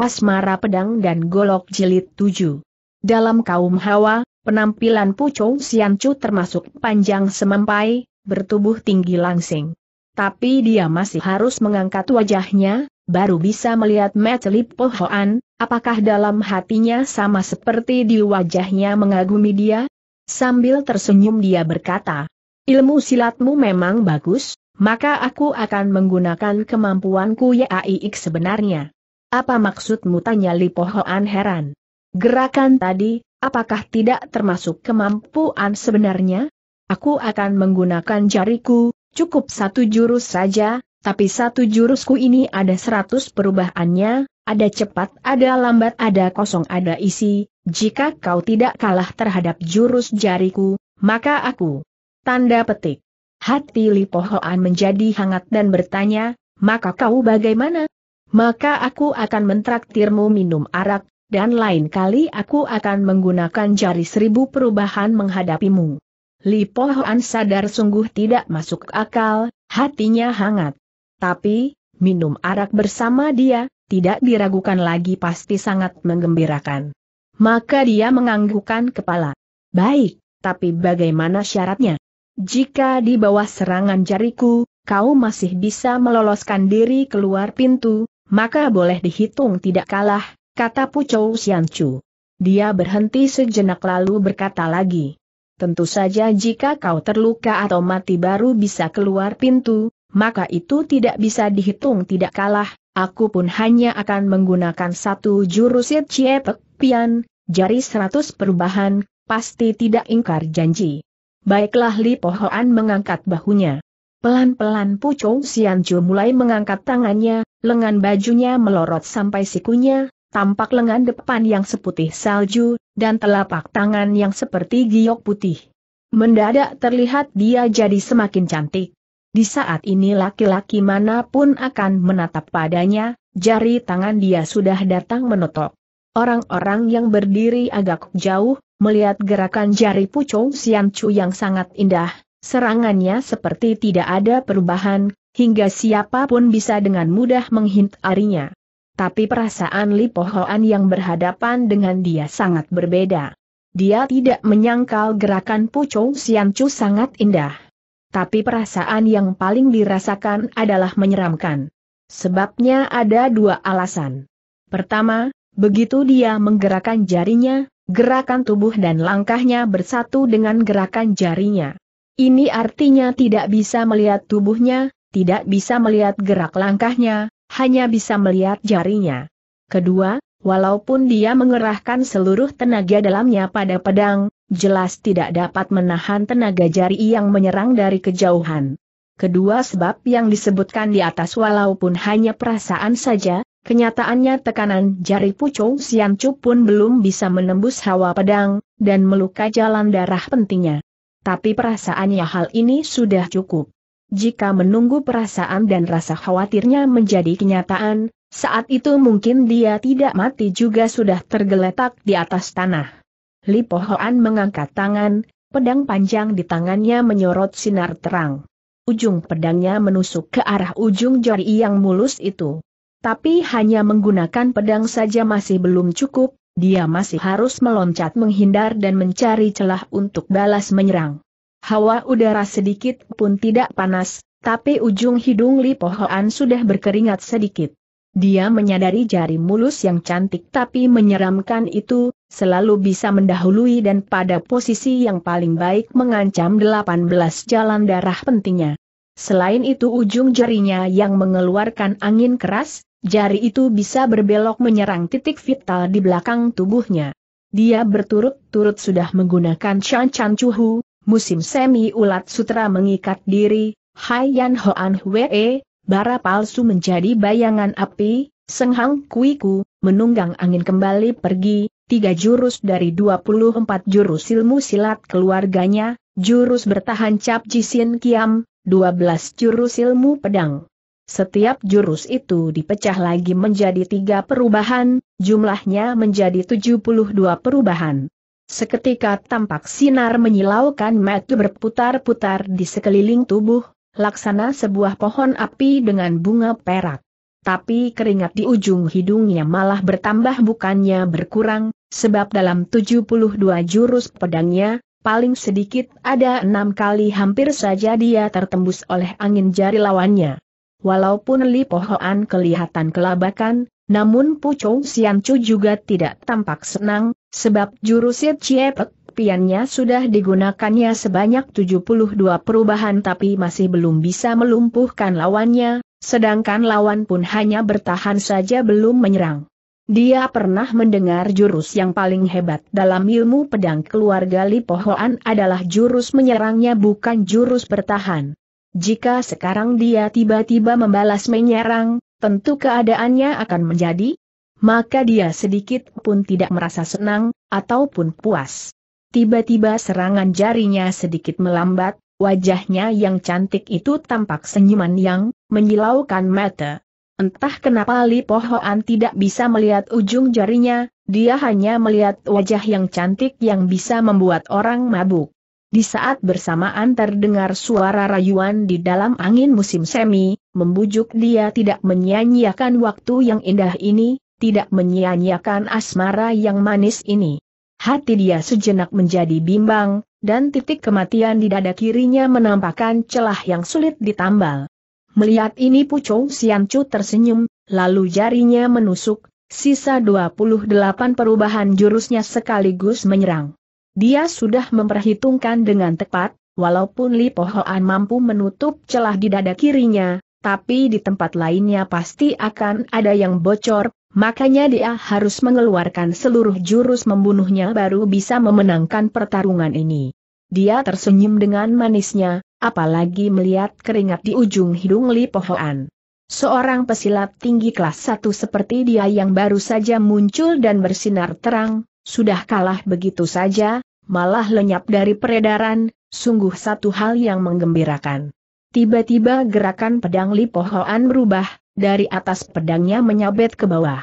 Asmara Pedang dan Golok Jilid 7. Dalam kaum Hawa, penampilan Pucong Siancu termasuk panjang semampai, bertubuh tinggi langsing. Tapi dia masih harus mengangkat wajahnya, baru bisa melihat Metelip Pohoan, apakah dalam hatinya sama seperti di wajahnya mengagumi dia? Sambil tersenyum dia berkata, ilmu silatmu memang bagus, maka aku akan menggunakan kemampuanku YAIX sebenarnya. Apa maksudmu tanya Lipo Hoan heran? Gerakan tadi, apakah tidak termasuk kemampuan sebenarnya? Aku akan menggunakan jariku, cukup satu jurus saja, tapi satu jurusku ini ada seratus perubahannya, ada cepat, ada lambat, ada kosong, ada isi, jika kau tidak kalah terhadap jurus jariku, maka aku. Tanda petik. Hati Lipohoan menjadi hangat dan bertanya, maka kau bagaimana? maka aku akan mentraktirmu minum arak, dan lain kali aku akan menggunakan jari seribu perubahan menghadapimu. Li Pohan sadar sungguh tidak masuk akal, hatinya hangat. Tapi, minum arak bersama dia, tidak diragukan lagi pasti sangat menggembirakan. Maka dia menganggukkan kepala. Baik, tapi bagaimana syaratnya? Jika di bawah serangan jariku, kau masih bisa meloloskan diri keluar pintu, maka boleh dihitung tidak kalah, kata Pucou Xianchu. Dia berhenti sejenak lalu berkata lagi. Tentu saja jika kau terluka atau mati baru bisa keluar pintu, maka itu tidak bisa dihitung tidak kalah, aku pun hanya akan menggunakan satu jurus ciepek pian, jari seratus perubahan, pasti tidak ingkar janji. Baiklah Li Pohoan mengangkat bahunya. Pelan-pelan Pucong Xianju mulai mengangkat tangannya, lengan bajunya melorot sampai sikunya, tampak lengan depan yang seputih salju, dan telapak tangan yang seperti giok putih. Mendadak terlihat dia jadi semakin cantik. Di saat ini laki-laki manapun akan menatap padanya, jari tangan dia sudah datang menotok. Orang-orang yang berdiri agak jauh, melihat gerakan jari Pucong Xianchu yang sangat indah, Serangannya seperti tidak ada perubahan, hingga siapapun bisa dengan mudah menghindarinya. Tapi perasaan Li Lipohoan yang berhadapan dengan dia sangat berbeda. Dia tidak menyangkal gerakan Puchong Siancu sangat indah. Tapi perasaan yang paling dirasakan adalah menyeramkan. Sebabnya ada dua alasan. Pertama, begitu dia menggerakkan jarinya, gerakan tubuh dan langkahnya bersatu dengan gerakan jarinya. Ini artinya tidak bisa melihat tubuhnya, tidak bisa melihat gerak langkahnya, hanya bisa melihat jarinya. Kedua, walaupun dia mengerahkan seluruh tenaga dalamnya pada pedang, jelas tidak dapat menahan tenaga jari yang menyerang dari kejauhan. Kedua sebab yang disebutkan di atas walaupun hanya perasaan saja, kenyataannya tekanan jari Pucung Siancu pun belum bisa menembus hawa pedang, dan melukai jalan darah pentingnya. Tapi perasaannya hal ini sudah cukup. Jika menunggu perasaan dan rasa khawatirnya menjadi kenyataan, saat itu mungkin dia tidak mati juga sudah tergeletak di atas tanah. Lipo Hoan mengangkat tangan, pedang panjang di tangannya menyorot sinar terang. Ujung pedangnya menusuk ke arah ujung jari yang mulus itu. Tapi hanya menggunakan pedang saja masih belum cukup, dia masih harus meloncat menghindar dan mencari celah untuk balas menyerang. Hawa udara sedikit pun tidak panas, tapi ujung hidung Li Pohoan sudah berkeringat sedikit. Dia menyadari jari mulus yang cantik tapi menyeramkan itu, selalu bisa mendahului dan pada posisi yang paling baik mengancam 18 jalan darah pentingnya. Selain itu ujung jarinya yang mengeluarkan angin keras, Jari itu bisa berbelok menyerang titik vital di belakang tubuhnya. Dia berturut-turut sudah menggunakan Chan Chan Chuhu, musim semi ulat sutra mengikat diri, Hai Yan Hoan Hwee, bara palsu menjadi bayangan api, Senghang Kuiku, menunggang angin kembali pergi, tiga jurus dari 24 jurus ilmu silat keluarganya, jurus bertahan Cap Jisin Kiam, 12 jurus ilmu pedang. Setiap jurus itu dipecah lagi menjadi tiga perubahan, jumlahnya menjadi 72 perubahan. Seketika tampak sinar menyilaukan metu berputar-putar di sekeliling tubuh, laksana sebuah pohon api dengan bunga perak. Tapi keringat di ujung hidungnya malah bertambah bukannya berkurang, sebab dalam 72 jurus pedangnya, paling sedikit ada enam kali hampir saja dia tertembus oleh angin jari lawannya. Walaupun Li Pohoan kelihatan kelabakan, namun Pu Siancu juga tidak tampak senang, sebab jurusit Ciepek piannya sudah digunakannya sebanyak 72 perubahan tapi masih belum bisa melumpuhkan lawannya, sedangkan lawan pun hanya bertahan saja belum menyerang. Dia pernah mendengar jurus yang paling hebat dalam ilmu pedang keluarga Li Pohoan adalah jurus menyerangnya bukan jurus bertahan. Jika sekarang dia tiba-tiba membalas menyerang, tentu keadaannya akan menjadi maka dia sedikit pun tidak merasa senang, ataupun puas. Tiba-tiba serangan jarinya sedikit melambat, wajahnya yang cantik itu tampak senyuman yang menyilaukan mata. Entah kenapa Li Pohoan tidak bisa melihat ujung jarinya, dia hanya melihat wajah yang cantik yang bisa membuat orang mabuk. Di saat bersamaan terdengar suara rayuan di dalam angin musim semi, membujuk dia tidak menyia menyanyiakan waktu yang indah ini, tidak menyia menyanyiakan asmara yang manis ini. Hati dia sejenak menjadi bimbang, dan titik kematian di dada kirinya menampakkan celah yang sulit ditambal. Melihat ini Pucong Siancu tersenyum, lalu jarinya menusuk, sisa 28 perubahan jurusnya sekaligus menyerang. Dia sudah memperhitungkan dengan tepat, walaupun Li Pohoan mampu menutup celah di dada kirinya, tapi di tempat lainnya pasti akan ada yang bocor, makanya dia harus mengeluarkan seluruh jurus membunuhnya baru bisa memenangkan pertarungan ini. Dia tersenyum dengan manisnya, apalagi melihat keringat di ujung hidung Li Pohoan. Seorang pesilat tinggi kelas 1 seperti dia yang baru saja muncul dan bersinar terang, sudah kalah begitu saja, malah lenyap dari peredaran, sungguh satu hal yang menggembirakan. Tiba-tiba gerakan pedang Lipohoan berubah, dari atas pedangnya menyabet ke bawah.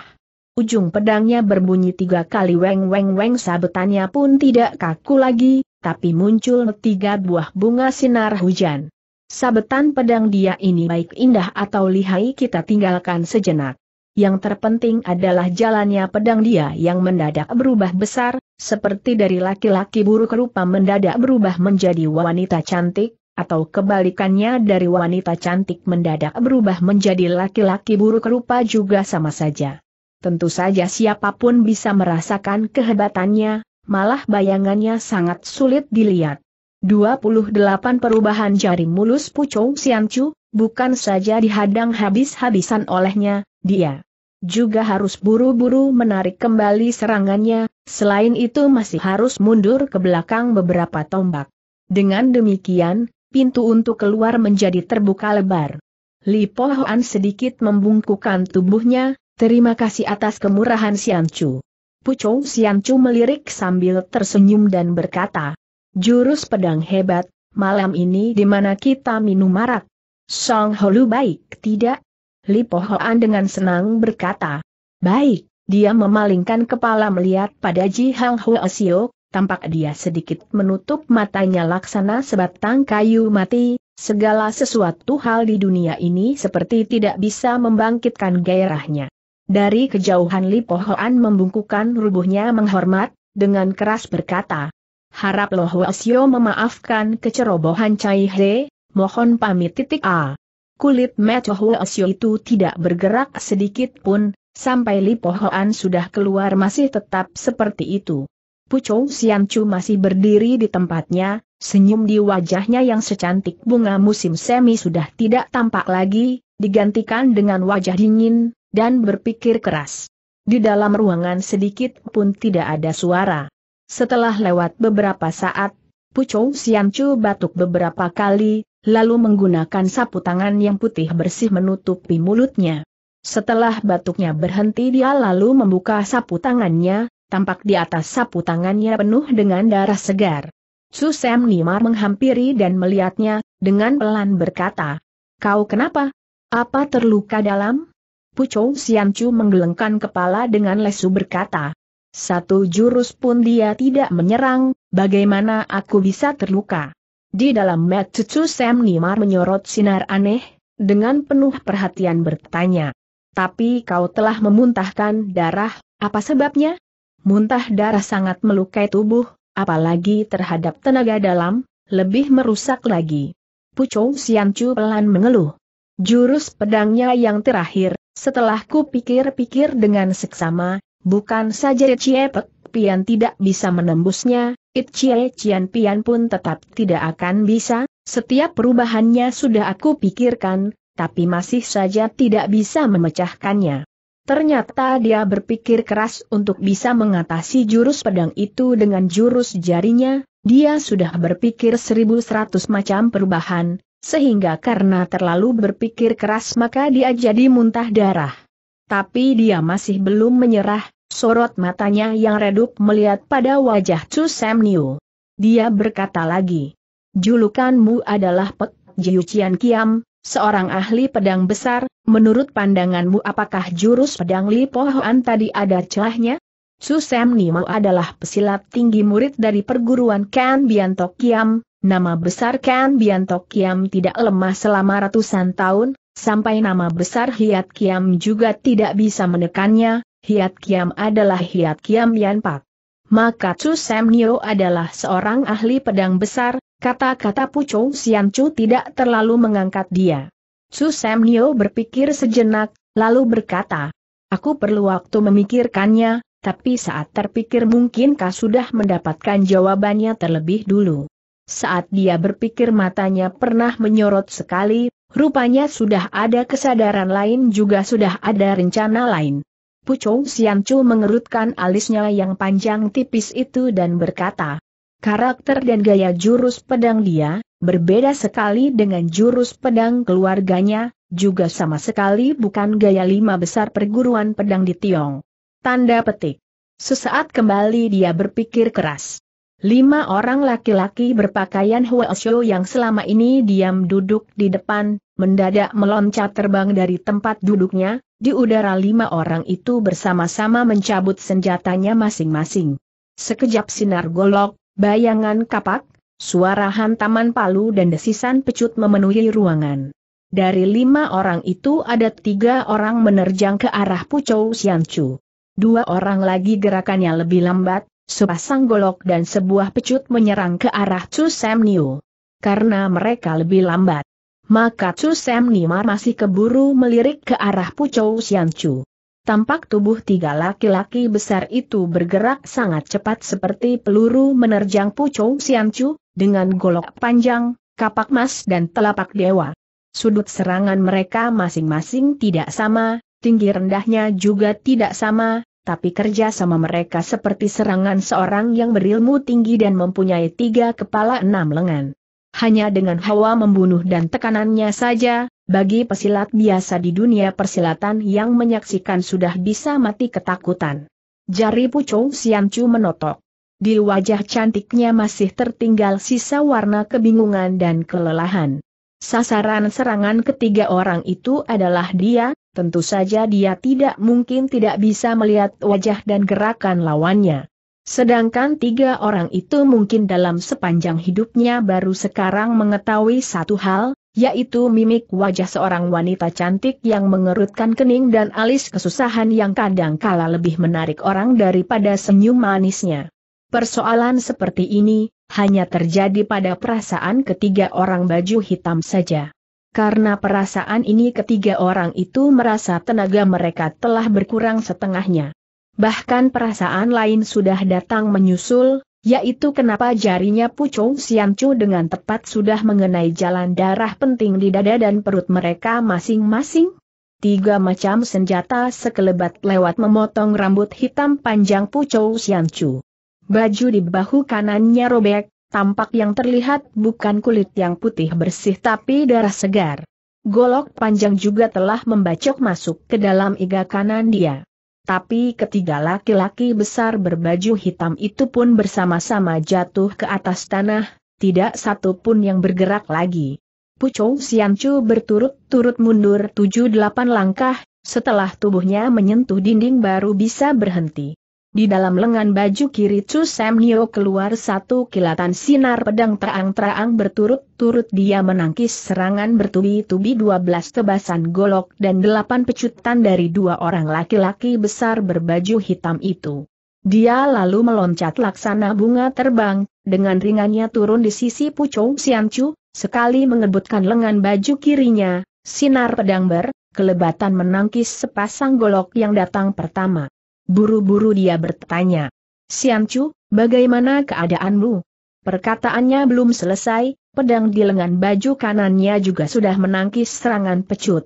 Ujung pedangnya berbunyi tiga kali weng-weng-weng sabetannya pun tidak kaku lagi, tapi muncul tiga buah bunga sinar hujan. Sabetan pedang dia ini baik indah atau lihai kita tinggalkan sejenak yang terpenting adalah jalannya pedang dia yang mendadak berubah besar, seperti dari laki-laki buruk rupa mendadak berubah menjadi wanita cantik, atau kebalikannya dari wanita cantik mendadak berubah menjadi laki-laki buruk rupa juga sama saja. Tentu saja siapapun bisa merasakan kehebatannya, malah bayangannya sangat sulit dilihat. 28 perubahan jari mulus Pucung Sianchu, bukan saja dihadang habis-habisan olehnya, dia juga harus buru-buru menarik kembali serangannya, selain itu masih harus mundur ke belakang beberapa tombak. Dengan demikian, pintu untuk keluar menjadi terbuka lebar. Li Po Hoan sedikit membungkukkan tubuhnya, terima kasih atas kemurahan Sian Siancu. Pucung Chu melirik sambil tersenyum dan berkata, Jurus pedang hebat, malam ini di mana kita minum marak. Song Holu baik, tidak? Lipo Hoan dengan senang berkata. Baik, dia memalingkan kepala melihat pada Ji Hang Hua Sio, tampak dia sedikit menutup matanya laksana sebatang kayu mati, segala sesuatu hal di dunia ini seperti tidak bisa membangkitkan gairahnya. Dari kejauhan Lipo Hoan membungkukan rubuhnya menghormat, dengan keras berkata, Harap Loh Sio memaafkan kecerobohan Cai He, mohon pamit titik A kulit asio itu tidak bergerak sedikit pun, sampai Lipohoan sudah keluar masih tetap seperti itu. Pucou Siancu masih berdiri di tempatnya, senyum di wajahnya yang secantik bunga musim semi sudah tidak tampak lagi, digantikan dengan wajah dingin, dan berpikir keras. Di dalam ruangan sedikit pun tidak ada suara. Setelah lewat beberapa saat, Pucou Siancu batuk beberapa kali, lalu menggunakan sapu tangan yang putih bersih menutupi mulutnya. Setelah batuknya berhenti dia lalu membuka sapu tangannya, tampak di atas sapu tangannya penuh dengan darah segar. Susem Nimar menghampiri dan melihatnya, dengan pelan berkata, Kau kenapa? Apa terluka dalam? Pucung Siancu menggelengkan kepala dengan lesu berkata, Satu jurus pun dia tidak menyerang, bagaimana aku bisa terluka? Di dalam mat cucu Sam Nimar menyorot sinar aneh, dengan penuh perhatian bertanya. Tapi kau telah memuntahkan darah, apa sebabnya? Muntah darah sangat melukai tubuh, apalagi terhadap tenaga dalam, lebih merusak lagi. Pucung Siancu pelan mengeluh. Jurus pedangnya yang terakhir, setelah ku pikir-pikir dengan seksama, bukan saja ciepek, Pian tidak bisa menembusnya, It Chie Chian Pian pun tetap tidak akan bisa, setiap perubahannya sudah aku pikirkan, tapi masih saja tidak bisa memecahkannya. Ternyata dia berpikir keras untuk bisa mengatasi jurus pedang itu dengan jurus jarinya, dia sudah berpikir 1100 macam perubahan, sehingga karena terlalu berpikir keras maka dia jadi muntah darah. Tapi dia masih belum menyerah, Sorot matanya yang redup melihat pada wajah Chu Sam Niu. Dia berkata lagi, julukanmu adalah Pek Jiu Qian Kiam, seorang ahli pedang besar, menurut pandanganmu apakah jurus pedang Li Pohoan tadi ada celahnya? Su Sam Niu adalah pesilat tinggi murid dari perguruan Ken Biantok Kiam, nama besar Ken Biantok Kiam tidak lemah selama ratusan tahun, sampai nama besar Hiat Kiam juga tidak bisa menekannya, Hiat Kiam adalah Hiat Kiam Yan Pak. Maka Chu Sam Nio adalah seorang ahli pedang besar, kata-kata Pucung Sian Chu tidak terlalu mengangkat dia. Chu Sam Nio berpikir sejenak, lalu berkata, Aku perlu waktu memikirkannya, tapi saat terpikir mungkinkah sudah mendapatkan jawabannya terlebih dulu. Saat dia berpikir matanya pernah menyorot sekali, rupanya sudah ada kesadaran lain juga sudah ada rencana lain. Pucong Siancu mengerutkan alisnya yang panjang tipis itu dan berkata, Karakter dan gaya jurus pedang dia, berbeda sekali dengan jurus pedang keluarganya, juga sama sekali bukan gaya lima besar perguruan pedang di Tiong. Tanda petik. Sesaat kembali dia berpikir keras. Lima orang laki-laki berpakaian Xiao yang selama ini diam duduk di depan, mendadak meloncat terbang dari tempat duduknya, di udara lima orang itu bersama-sama mencabut senjatanya masing-masing. Sekejap sinar golok, bayangan kapak, suara hantaman palu dan desisan pecut memenuhi ruangan. Dari lima orang itu ada tiga orang menerjang ke arah Pucou Xianchu. Dua orang lagi gerakannya lebih lambat, sepasang golok dan sebuah pecut menyerang ke arah Chu Samniu. Karena mereka lebih lambat, maka Chu Sam Nimar masih keburu melirik ke arah Pucou Sian Chu. Tampak tubuh tiga laki-laki besar itu bergerak sangat cepat seperti peluru menerjang Pucou Sian Chu, dengan golok panjang, kapak emas dan telapak dewa. Sudut serangan mereka masing-masing tidak sama, tinggi rendahnya juga tidak sama, tapi kerja sama mereka seperti serangan seorang yang berilmu tinggi dan mempunyai tiga kepala enam lengan hanya dengan hawa membunuh dan tekanannya saja, bagi pesilat biasa di dunia persilatan yang menyaksikan sudah bisa mati ketakutan. Jari Pucung Siancu menotok. Di wajah cantiknya masih tertinggal sisa warna kebingungan dan kelelahan. Sasaran serangan ketiga orang itu adalah dia, tentu saja dia tidak mungkin tidak bisa melihat wajah dan gerakan lawannya. Sedangkan tiga orang itu mungkin dalam sepanjang hidupnya baru sekarang mengetahui satu hal, yaitu mimik wajah seorang wanita cantik yang mengerutkan kening dan alis kesusahan yang kadang kala lebih menarik orang daripada senyum manisnya. Persoalan seperti ini, hanya terjadi pada perasaan ketiga orang baju hitam saja. Karena perasaan ini ketiga orang itu merasa tenaga mereka telah berkurang setengahnya. Bahkan perasaan lain sudah datang menyusul, yaitu kenapa jarinya Pucung Siancu dengan tepat sudah mengenai jalan darah penting di dada dan perut mereka masing-masing? Tiga macam senjata sekelebat lewat memotong rambut hitam panjang Pucung Siancu. Baju di bahu kanannya robek, tampak yang terlihat bukan kulit yang putih bersih tapi darah segar. Golok panjang juga telah membacok masuk ke dalam iga kanan dia tapi ketiga laki-laki besar berbaju hitam itu pun bersama-sama jatuh ke atas tanah, tidak satu pun yang bergerak lagi. Pucung Siancu berturut-turut mundur tujuh delapan langkah, setelah tubuhnya menyentuh dinding baru bisa berhenti. Di dalam lengan baju kiri Chu Sam Nio keluar satu kilatan sinar pedang terang-terang berturut-turut dia menangkis serangan bertubi-tubi 12 tebasan golok dan delapan pecutan dari dua orang laki-laki besar berbaju hitam itu. Dia lalu meloncat laksana bunga terbang, dengan ringannya turun di sisi Sian Chu sekali mengebutkan lengan baju kirinya, sinar pedang ber, kelebatan menangkis sepasang golok yang datang pertama. Buru-buru dia bertanya. Chu, bagaimana keadaanmu? Perkataannya belum selesai, pedang di lengan baju kanannya juga sudah menangkis serangan pecut.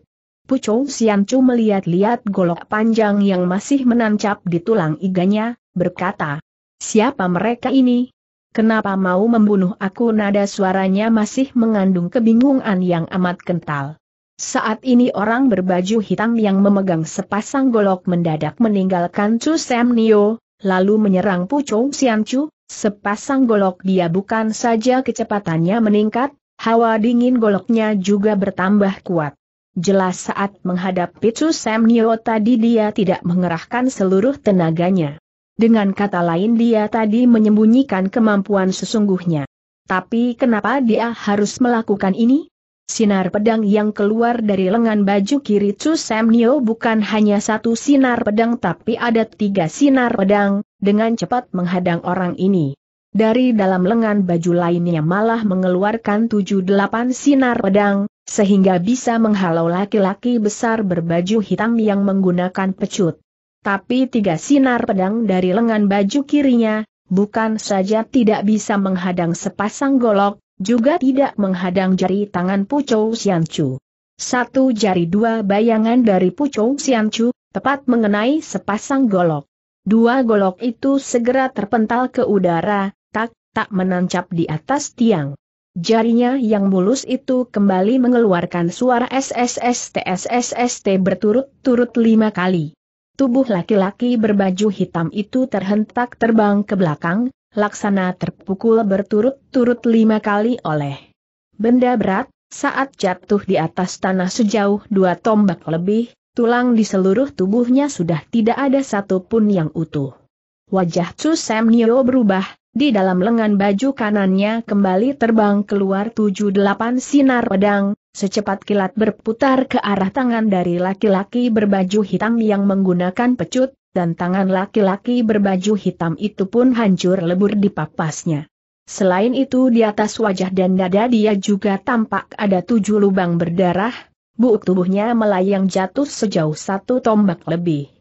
Sian Chu melihat-lihat golok panjang yang masih menancap di tulang iganya, berkata, Siapa mereka ini? Kenapa mau membunuh aku nada suaranya masih mengandung kebingungan yang amat kental. Saat ini orang berbaju hitam yang memegang sepasang golok mendadak meninggalkan Chu Sam Nio, lalu menyerang Pu Chou Sian Chu, sepasang golok dia bukan saja kecepatannya meningkat, hawa dingin goloknya juga bertambah kuat. Jelas saat menghadapi Chu Sam Nio tadi dia tidak mengerahkan seluruh tenaganya. Dengan kata lain dia tadi menyembunyikan kemampuan sesungguhnya. Tapi kenapa dia harus melakukan ini? Sinar pedang yang keluar dari lengan baju kiri Chu Samnio bukan hanya satu sinar pedang tapi ada tiga sinar pedang, dengan cepat menghadang orang ini. Dari dalam lengan baju lainnya malah mengeluarkan tujuh delapan sinar pedang, sehingga bisa menghalau laki-laki besar berbaju hitam yang menggunakan pecut. Tapi tiga sinar pedang dari lengan baju kirinya, bukan saja tidak bisa menghadang sepasang golok, juga tidak menghadang jari tangan Pucou Siancu. Satu jari dua bayangan dari Pucou Siancu, tepat mengenai sepasang golok. Dua golok itu segera terpental ke udara, tak, tak menancap di atas tiang. Jarinya yang mulus itu kembali mengeluarkan suara SSSTSSST berturut-turut lima kali. Tubuh laki-laki berbaju hitam itu terhentak terbang ke belakang, laksana terpukul berturut-turut lima kali oleh benda berat, saat jatuh di atas tanah sejauh dua tombak lebih, tulang di seluruh tubuhnya sudah tidak ada satupun yang utuh. Wajah Chu Sam berubah, di dalam lengan baju kanannya kembali terbang keluar tujuh delapan sinar pedang, secepat kilat berputar ke arah tangan dari laki-laki berbaju hitam yang menggunakan pecut, dan tangan laki-laki berbaju hitam itu pun hancur lebur di papasnya. Selain itu di atas wajah dan dada dia juga tampak ada tujuh lubang berdarah, buuk tubuhnya melayang jatuh sejauh satu tombak lebih.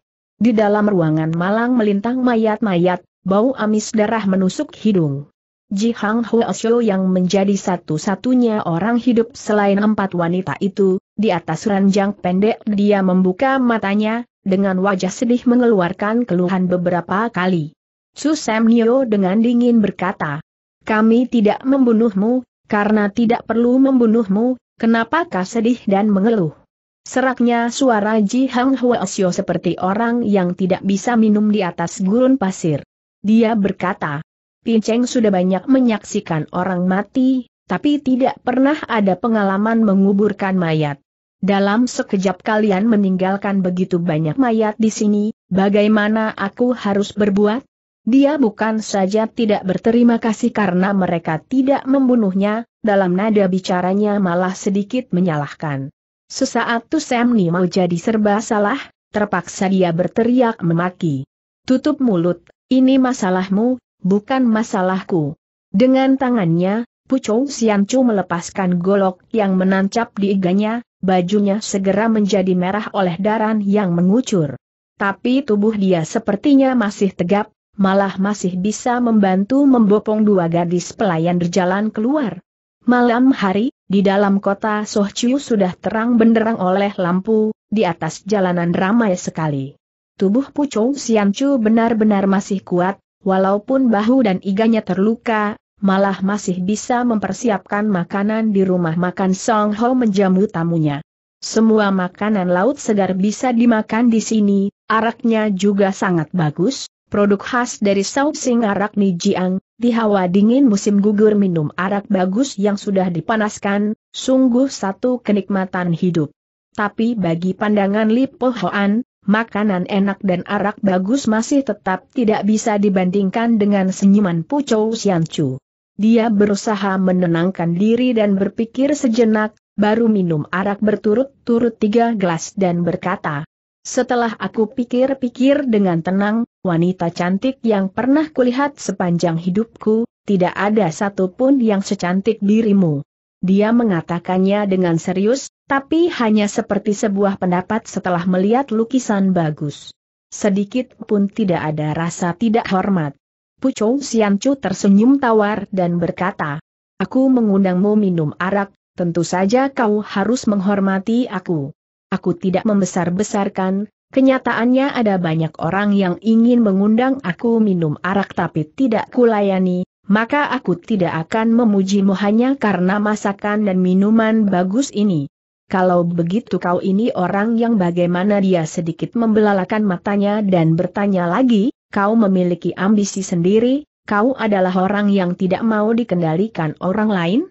Di dalam ruangan malang melintang mayat-mayat, bau amis darah menusuk hidung. Ji Hang Huo yang menjadi satu-satunya orang hidup selain empat wanita itu, di atas ranjang pendek dia membuka matanya, dengan wajah sedih mengeluarkan keluhan beberapa kali. Susem Nio dengan dingin berkata, kami tidak membunuhmu, karena tidak perlu membunuhmu, kenapakah sedih dan mengeluh? Seraknya suara Ji Hang Hwasyo seperti orang yang tidak bisa minum di atas gurun pasir. Dia berkata, Pinceng sudah banyak menyaksikan orang mati, tapi tidak pernah ada pengalaman menguburkan mayat dalam sekejap kalian meninggalkan begitu banyak mayat di sini, bagaimana aku harus berbuat? Dia bukan saja tidak berterima kasih karena mereka tidak membunuhnya, dalam nada bicaranya malah sedikit menyalahkan. Sesaat tu Samni mau jadi serba salah, terpaksa dia berteriak memaki. Tutup mulut, ini masalahmu, bukan masalahku. Dengan tangannya, Pucong Siancu melepaskan golok yang menancap di iganya, bajunya segera menjadi merah oleh darah yang mengucur. Tapi tubuh dia sepertinya masih tegap, malah masih bisa membantu membopong dua gadis pelayan berjalan keluar. Malam hari, di dalam kota Sohciu sudah terang benderang oleh lampu, di atas jalanan ramai sekali. Tubuh Pucong Siancu benar-benar masih kuat, walaupun bahu dan iganya terluka, malah masih bisa mempersiapkan makanan di rumah makan Song Ho menjamu tamunya. Semua makanan laut segar bisa dimakan di sini, araknya juga sangat bagus, produk khas dari Sing Arak Nijiang, di hawa dingin musim gugur minum arak bagus yang sudah dipanaskan, sungguh satu kenikmatan hidup. Tapi bagi pandangan Li Po Hoan, makanan enak dan arak bagus masih tetap tidak bisa dibandingkan dengan senyuman Pucou Siancu. Dia berusaha menenangkan diri dan berpikir sejenak, baru minum arak berturut-turut tiga gelas dan berkata, setelah aku pikir-pikir dengan tenang, wanita cantik yang pernah kulihat sepanjang hidupku, tidak ada satupun yang secantik dirimu. Dia mengatakannya dengan serius, tapi hanya seperti sebuah pendapat setelah melihat lukisan bagus. Sedikit pun tidak ada rasa tidak hormat. Pucou Siancu tersenyum tawar dan berkata, Aku mengundangmu minum arak, tentu saja kau harus menghormati aku. Aku tidak membesar-besarkan, kenyataannya ada banyak orang yang ingin mengundang aku minum arak tapi tidak kulayani, maka aku tidak akan memujimu hanya karena masakan dan minuman bagus ini. Kalau begitu kau ini orang yang bagaimana dia sedikit membelalakan matanya dan bertanya lagi, kau memiliki ambisi sendiri, kau adalah orang yang tidak mau dikendalikan orang lain?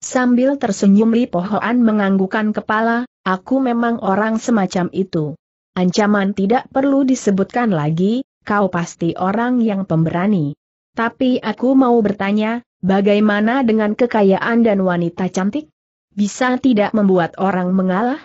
Sambil tersenyum Li Pohoan menganggukan kepala, aku memang orang semacam itu. Ancaman tidak perlu disebutkan lagi, kau pasti orang yang pemberani. Tapi aku mau bertanya, bagaimana dengan kekayaan dan wanita cantik? Bisa tidak membuat orang mengalah?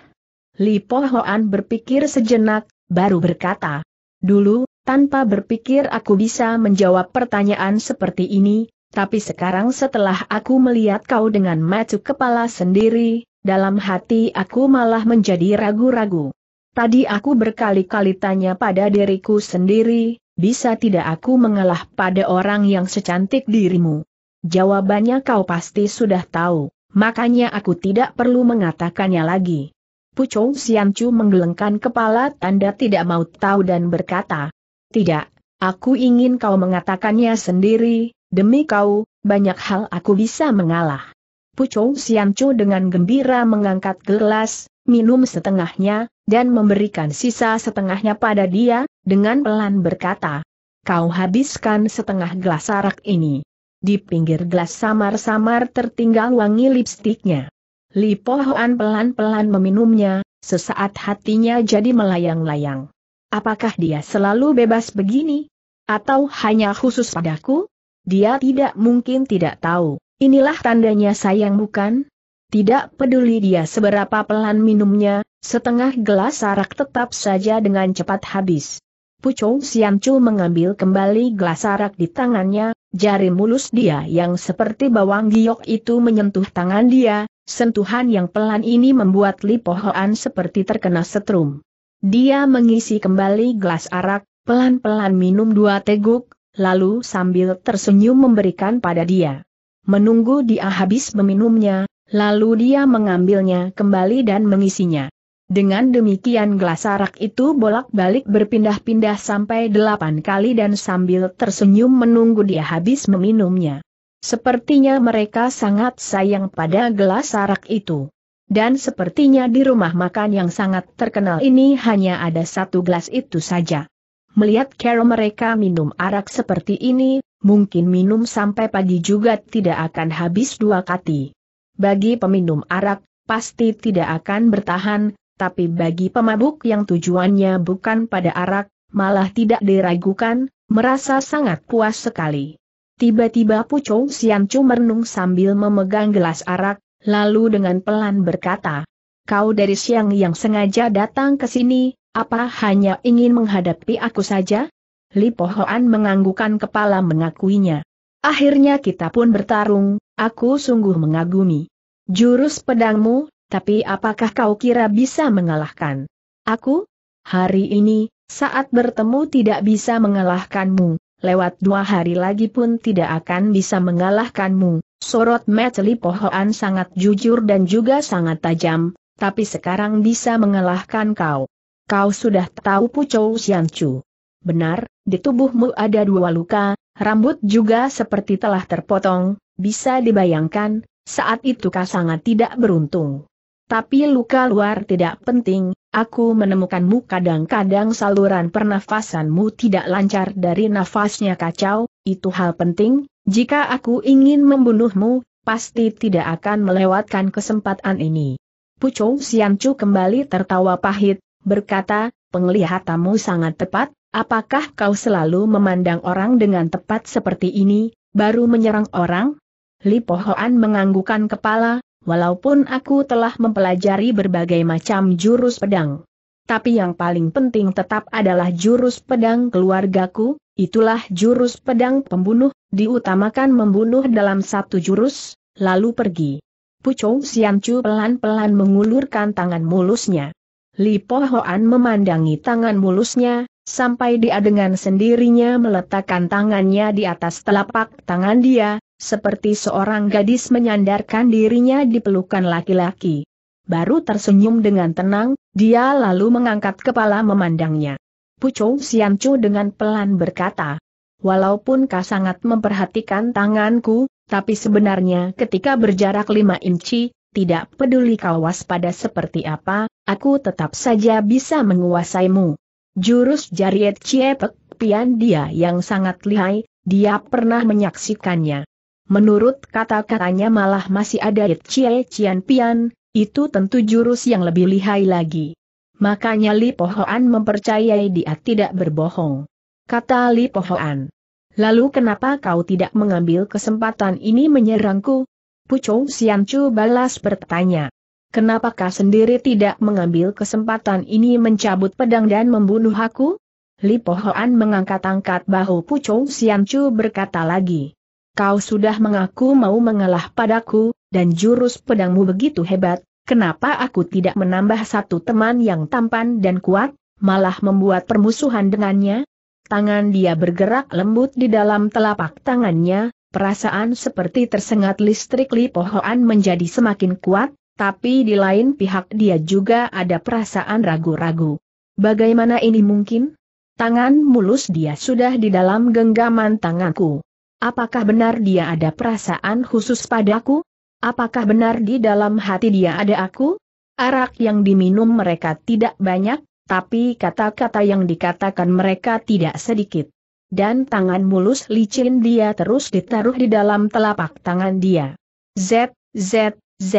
Li Pohoan berpikir sejenak, baru berkata, Dulu, tanpa berpikir aku bisa menjawab pertanyaan seperti ini, tapi sekarang setelah aku melihat kau dengan macu kepala sendiri, dalam hati aku malah menjadi ragu-ragu. Tadi aku berkali-kali tanya pada diriku sendiri, bisa tidak aku mengalah pada orang yang secantik dirimu? Jawabannya kau pasti sudah tahu, makanya aku tidak perlu mengatakannya lagi. Pucong Siancu menggelengkan kepala tanda tidak mau tahu dan berkata, tidak, aku ingin kau mengatakannya sendiri, demi kau, banyak hal aku bisa mengalah. Pucung Siancu dengan gembira mengangkat gelas, minum setengahnya, dan memberikan sisa setengahnya pada dia, dengan pelan berkata, Kau habiskan setengah gelas arak ini. Di pinggir gelas samar-samar tertinggal wangi lipstiknya. Li Pohoan pelan-pelan meminumnya, sesaat hatinya jadi melayang-layang. Apakah dia selalu bebas begini? Atau hanya khusus padaku? Dia tidak mungkin tidak tahu. Inilah tandanya sayang bukan? Tidak peduli dia seberapa pelan minumnya, setengah gelas arak tetap saja dengan cepat habis. Pucung Siancu mengambil kembali gelas arak di tangannya, jari mulus dia yang seperti bawang giok itu menyentuh tangan dia, sentuhan yang pelan ini membuat Li Pohoan seperti terkena setrum. Dia mengisi kembali gelas arak, pelan-pelan minum dua teguk, lalu sambil tersenyum memberikan pada dia. Menunggu dia habis meminumnya, lalu dia mengambilnya kembali dan mengisinya. Dengan demikian gelas arak itu bolak-balik berpindah-pindah sampai delapan kali dan sambil tersenyum menunggu dia habis meminumnya. Sepertinya mereka sangat sayang pada gelas arak itu. Dan sepertinya di rumah makan yang sangat terkenal ini hanya ada satu gelas itu saja. Melihat cara mereka minum arak seperti ini, mungkin minum sampai pagi juga tidak akan habis dua kati. Bagi peminum arak, pasti tidak akan bertahan, tapi bagi pemabuk yang tujuannya bukan pada arak, malah tidak diragukan, merasa sangat puas sekali. Tiba-tiba Pucong Siancu merenung sambil memegang gelas arak, lalu dengan pelan berkata, Kau dari siang yang sengaja datang ke sini, apa hanya ingin menghadapi aku saja? Li Pohoan menganggukkan kepala mengakuinya. Akhirnya kita pun bertarung, aku sungguh mengagumi. Jurus pedangmu, tapi apakah kau kira bisa mengalahkan? Aku? Hari ini, saat bertemu tidak bisa mengalahkanmu, lewat dua hari lagi pun tidak akan bisa mengalahkanmu, Sorot Meteli Pohoan sangat jujur dan juga sangat tajam, tapi sekarang bisa mengalahkan kau. Kau sudah tahu Pucou Chu. Benar, di tubuhmu ada dua luka, rambut juga seperti telah terpotong, bisa dibayangkan, saat itu kau sangat tidak beruntung. Tapi luka luar tidak penting, aku menemukanmu kadang-kadang saluran pernafasanmu tidak lancar dari nafasnya kacau, itu hal penting, jika aku ingin membunuhmu, pasti tidak akan melewatkan kesempatan ini. Pucung Siancu kembali tertawa pahit, berkata, penglihatamu sangat tepat, apakah kau selalu memandang orang dengan tepat seperti ini, baru menyerang orang? Li Pohoan menganggukan kepala, walaupun aku telah mempelajari berbagai macam jurus pedang. Tapi yang paling penting tetap adalah jurus pedang keluargaku, Itulah jurus pedang pembunuh, diutamakan membunuh dalam satu jurus, lalu pergi. Pucung Siancu pelan-pelan mengulurkan tangan mulusnya. Li Po Hoan memandangi tangan mulusnya, sampai dia dengan sendirinya meletakkan tangannya di atas telapak tangan dia, seperti seorang gadis menyandarkan dirinya di pelukan laki-laki. Baru tersenyum dengan tenang, dia lalu mengangkat kepala memandangnya. Pucung Siamcu dengan pelan berkata, Walaupun kau sangat memperhatikan tanganku, tapi sebenarnya ketika berjarak lima inci, tidak peduli kau waspada seperti apa, aku tetap saja bisa menguasaimu. Jurus Jariet Ciepek Pian dia yang sangat lihai, dia pernah menyaksikannya. Menurut kata-katanya malah masih ada Cie Cian Pian, itu tentu jurus yang lebih lihai lagi. Makanya Li Pohoan mempercayai dia tidak berbohong. Kata Li Pohoan. Lalu kenapa kau tidak mengambil kesempatan ini menyerangku? Pucung Siancu balas bertanya. Kenapa kau sendiri tidak mengambil kesempatan ini mencabut pedang dan membunuh aku? Li Pohoan mengangkat-angkat bahu Pucung Siancu berkata lagi. Kau sudah mengaku mau mengalah padaku, dan jurus pedangmu begitu hebat, kenapa aku tidak menambah satu teman yang tampan dan kuat, malah membuat permusuhan dengannya? Tangan dia bergerak lembut di dalam telapak tangannya, perasaan seperti tersengat listrik Lipohoan menjadi semakin kuat, tapi di lain pihak dia juga ada perasaan ragu-ragu. Bagaimana ini mungkin? Tangan mulus dia sudah di dalam genggaman tanganku. Apakah benar dia ada perasaan khusus padaku? Apakah benar di dalam hati dia ada aku? Arak yang diminum mereka tidak banyak, tapi kata-kata yang dikatakan mereka tidak sedikit. Dan tangan mulus licin dia terus ditaruh di dalam telapak tangan dia. Z, Z, Z.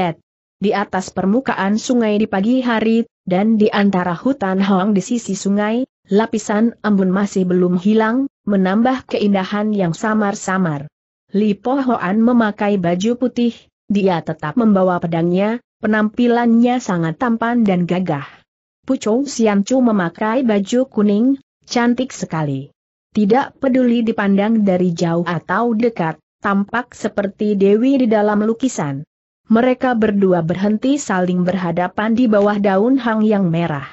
Di atas permukaan sungai di pagi hari, dan di antara hutan hoang di sisi sungai, lapisan embun masih belum hilang, menambah keindahan yang samar-samar. Li Pohoan memakai baju putih, dia tetap membawa pedangnya, penampilannya sangat tampan dan gagah. Pucung Siancu memakai baju kuning, cantik sekali. Tidak peduli dipandang dari jauh atau dekat, tampak seperti Dewi di dalam lukisan. Mereka berdua berhenti saling berhadapan di bawah daun hang yang merah.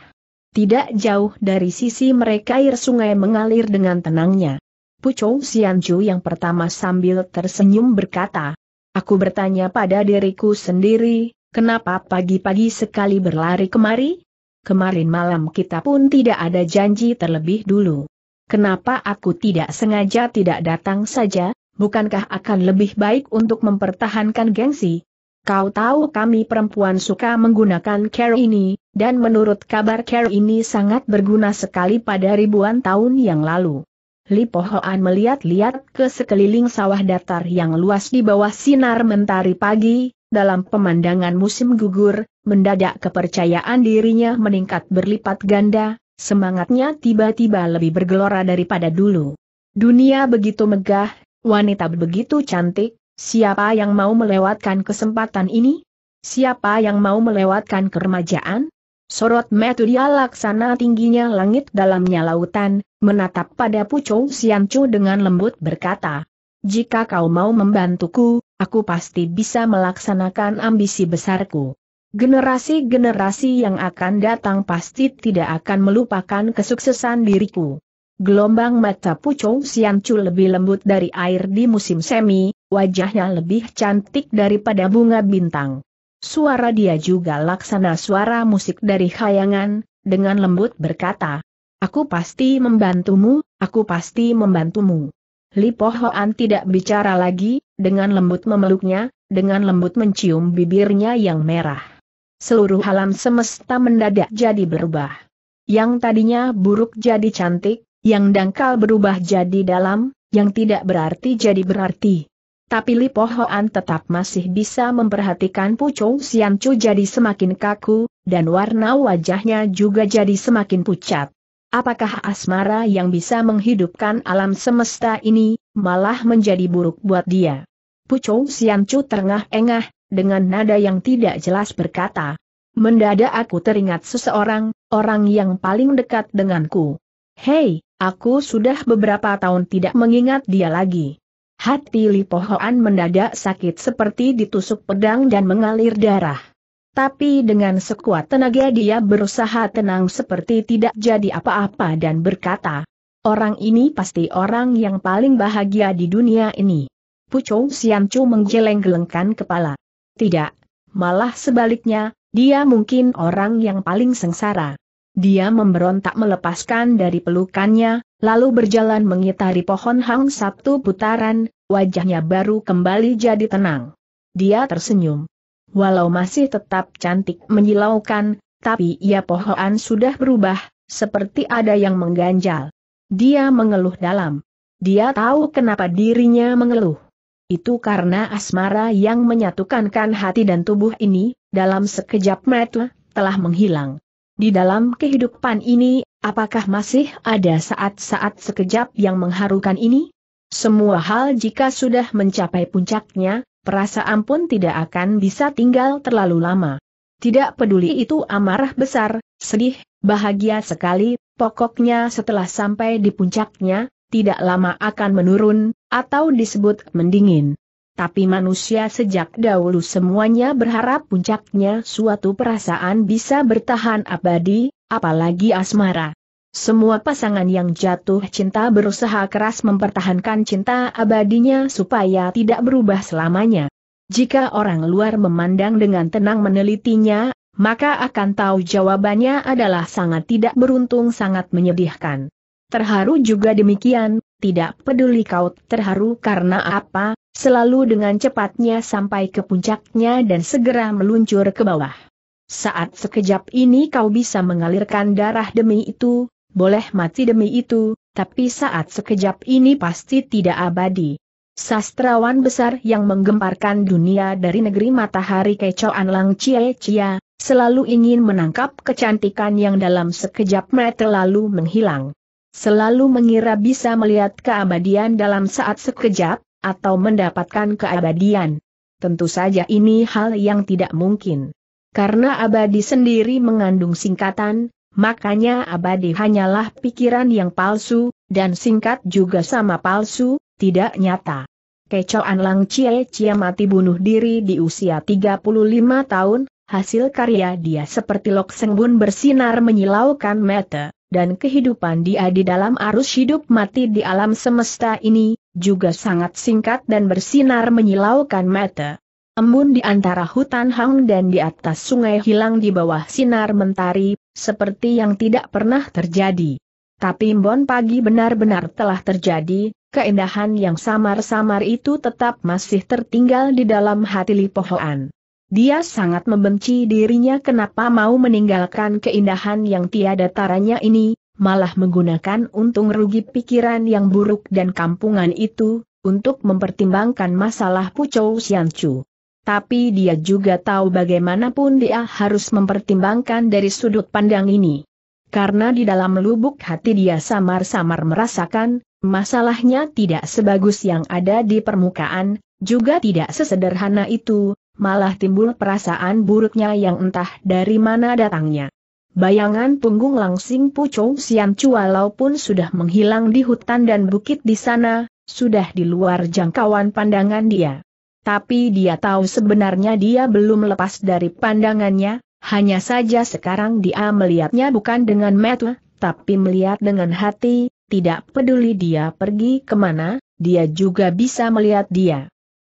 Tidak jauh dari sisi mereka air sungai mengalir dengan tenangnya. Pucung Siancu yang pertama sambil tersenyum berkata, Aku bertanya pada diriku sendiri, kenapa pagi-pagi sekali berlari kemari? Kemarin malam kita pun tidak ada janji terlebih dulu. Kenapa aku tidak sengaja tidak datang saja, bukankah akan lebih baik untuk mempertahankan gengsi? Kau tahu kami perempuan suka menggunakan care ini, dan menurut kabar care ini sangat berguna sekali pada ribuan tahun yang lalu. Li Pohoan melihat-lihat ke sekeliling sawah datar yang luas di bawah sinar mentari pagi, dalam pemandangan musim gugur, mendadak kepercayaan dirinya meningkat berlipat ganda, semangatnya tiba-tiba lebih bergelora daripada dulu. Dunia begitu megah, wanita begitu cantik, siapa yang mau melewatkan kesempatan ini? Siapa yang mau melewatkan keremajaan? Sorot metu dia laksana tingginya langit dalamnya lautan, menatap pada Pucung Siancu dengan lembut berkata, Jika kau mau membantuku, aku pasti bisa melaksanakan ambisi besarku. Generasi-generasi yang akan datang pasti tidak akan melupakan kesuksesan diriku. Gelombang mata Pucung Siancu lebih lembut dari air di musim semi, wajahnya lebih cantik daripada bunga bintang. Suara dia juga laksana suara musik dari khayangan, dengan lembut berkata, Aku pasti membantumu, aku pasti membantumu. Lipohoan Hoan tidak bicara lagi, dengan lembut memeluknya, dengan lembut mencium bibirnya yang merah. Seluruh alam semesta mendadak jadi berubah. Yang tadinya buruk jadi cantik, yang dangkal berubah jadi dalam, yang tidak berarti jadi berarti tapi Lipo Hoan tetap masih bisa memperhatikan Pucung Siancu jadi semakin kaku, dan warna wajahnya juga jadi semakin pucat. Apakah asmara yang bisa menghidupkan alam semesta ini, malah menjadi buruk buat dia? Pucung Siancu terengah-engah, dengan nada yang tidak jelas berkata. Mendadak aku teringat seseorang, orang yang paling dekat denganku. Hei, aku sudah beberapa tahun tidak mengingat dia lagi. Hati Lipohoan mendadak sakit seperti ditusuk pedang dan mengalir darah. Tapi dengan sekuat tenaga dia berusaha tenang seperti tidak jadi apa-apa dan berkata, Orang ini pasti orang yang paling bahagia di dunia ini. Pucung Siamcu menggeleng-gelengkan kepala. Tidak, malah sebaliknya, dia mungkin orang yang paling sengsara. Dia memberontak melepaskan dari pelukannya, lalu berjalan mengitari pohon hang satu putaran, wajahnya baru kembali jadi tenang. Dia tersenyum. Walau masih tetap cantik menyilaukan, tapi ia pohoan sudah berubah, seperti ada yang mengganjal. Dia mengeluh dalam. Dia tahu kenapa dirinya mengeluh. Itu karena asmara yang menyatukankan hati dan tubuh ini, dalam sekejap mata, telah menghilang. Di dalam kehidupan ini, apakah masih ada saat-saat sekejap yang mengharukan ini? Semua hal jika sudah mencapai puncaknya, perasaan pun tidak akan bisa tinggal terlalu lama. Tidak peduli itu amarah besar, sedih, bahagia sekali, pokoknya setelah sampai di puncaknya, tidak lama akan menurun, atau disebut mendingin tapi manusia sejak dahulu semuanya berharap puncaknya suatu perasaan bisa bertahan abadi, apalagi asmara. Semua pasangan yang jatuh cinta berusaha keras mempertahankan cinta abadinya supaya tidak berubah selamanya. Jika orang luar memandang dengan tenang menelitinya, maka akan tahu jawabannya adalah sangat tidak beruntung sangat menyedihkan. Terharu juga demikian, tidak peduli kau terharu karena apa, Selalu dengan cepatnya sampai ke puncaknya dan segera meluncur ke bawah. Saat sekejap ini kau bisa mengalirkan darah demi itu, boleh mati demi itu, tapi saat sekejap ini pasti tidak abadi. Sastrawan besar yang menggemparkan dunia dari negeri matahari kecoan Lang Chie Cia, selalu ingin menangkap kecantikan yang dalam sekejap mata lalu menghilang. Selalu mengira bisa melihat keabadian dalam saat sekejap, atau mendapatkan keabadian. Tentu saja ini hal yang tidak mungkin. Karena abadi sendiri mengandung singkatan, makanya abadi hanyalah pikiran yang palsu, dan singkat juga sama palsu, tidak nyata. Kecoan Lang Cie Chia mati bunuh diri di usia 35 tahun, hasil karya dia seperti Lok Bun bersinar menyilaukan mata dan kehidupan dia di dalam arus hidup mati di alam semesta ini, juga sangat singkat dan bersinar menyilaukan mata. Embun di antara hutan hang dan di atas sungai hilang di bawah sinar mentari, seperti yang tidak pernah terjadi. Tapi embun pagi benar-benar telah terjadi, keindahan yang samar-samar itu tetap masih tertinggal di dalam hati Lipohoan. Dia sangat membenci dirinya kenapa mau meninggalkan keindahan yang tiada taranya ini, malah menggunakan untung rugi pikiran yang buruk dan kampungan itu, untuk mempertimbangkan masalah Pucou Xianchu. Tapi dia juga tahu bagaimanapun dia harus mempertimbangkan dari sudut pandang ini. Karena di dalam lubuk hati dia samar-samar merasakan, masalahnya tidak sebagus yang ada di permukaan, juga tidak sesederhana itu, malah timbul perasaan buruknya yang entah dari mana datangnya. Bayangan punggung langsing Pucong Sian Chua walaupun sudah menghilang di hutan dan bukit di sana, sudah di luar jangkauan pandangan dia. Tapi dia tahu sebenarnya dia belum lepas dari pandangannya, hanya saja sekarang dia melihatnya bukan dengan mata, tapi melihat dengan hati, tidak peduli dia pergi kemana, dia juga bisa melihat dia.